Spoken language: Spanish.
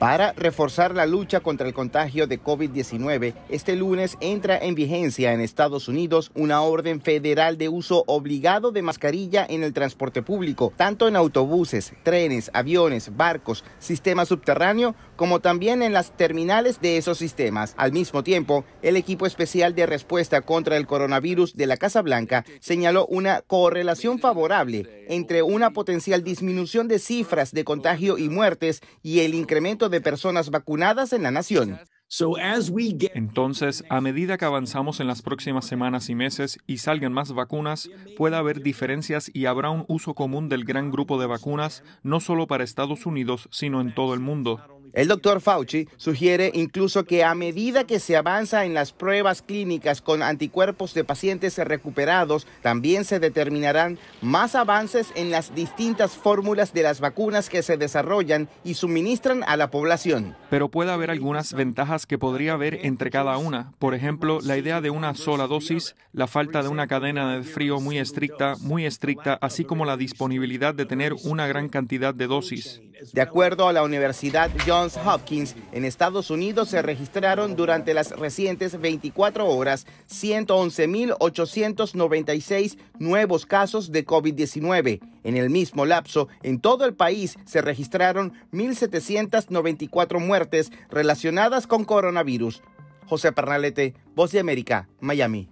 Para reforzar la lucha contra el contagio de COVID-19, este lunes entra en vigencia en Estados Unidos una orden federal de uso obligado de mascarilla en el transporte público, tanto en autobuses, trenes, aviones, barcos, sistema subterráneo, como también en las terminales de esos sistemas. Al mismo tiempo, el equipo especial de respuesta contra el coronavirus de la Casa Blanca señaló una correlación favorable entre una potencial disminución de cifras de contagio y muertes y el incremento de personas vacunadas en la nación. Entonces, a medida que avanzamos en las próximas semanas y meses y salgan más vacunas, puede haber diferencias y habrá un uso común del gran grupo de vacunas, no solo para Estados Unidos, sino en todo el mundo. El doctor Fauci sugiere incluso que a medida que se avanza en las pruebas clínicas con anticuerpos de pacientes recuperados, también se determinarán más avances en las distintas fórmulas de las vacunas que se desarrollan y suministran a la población. Pero puede haber algunas ventajas que podría haber entre cada una. Por ejemplo, la idea de una sola dosis, la falta de una cadena de frío muy estricta, muy estricta, así como la disponibilidad de tener una gran cantidad de dosis. De acuerdo a la Universidad Johns Hopkins, en Estados Unidos se registraron durante las recientes 24 horas 111.896 nuevos casos de COVID-19. En el mismo lapso, en todo el país se registraron 1.794 muertes relacionadas con coronavirus. José Pernalete, Voz de América, Miami.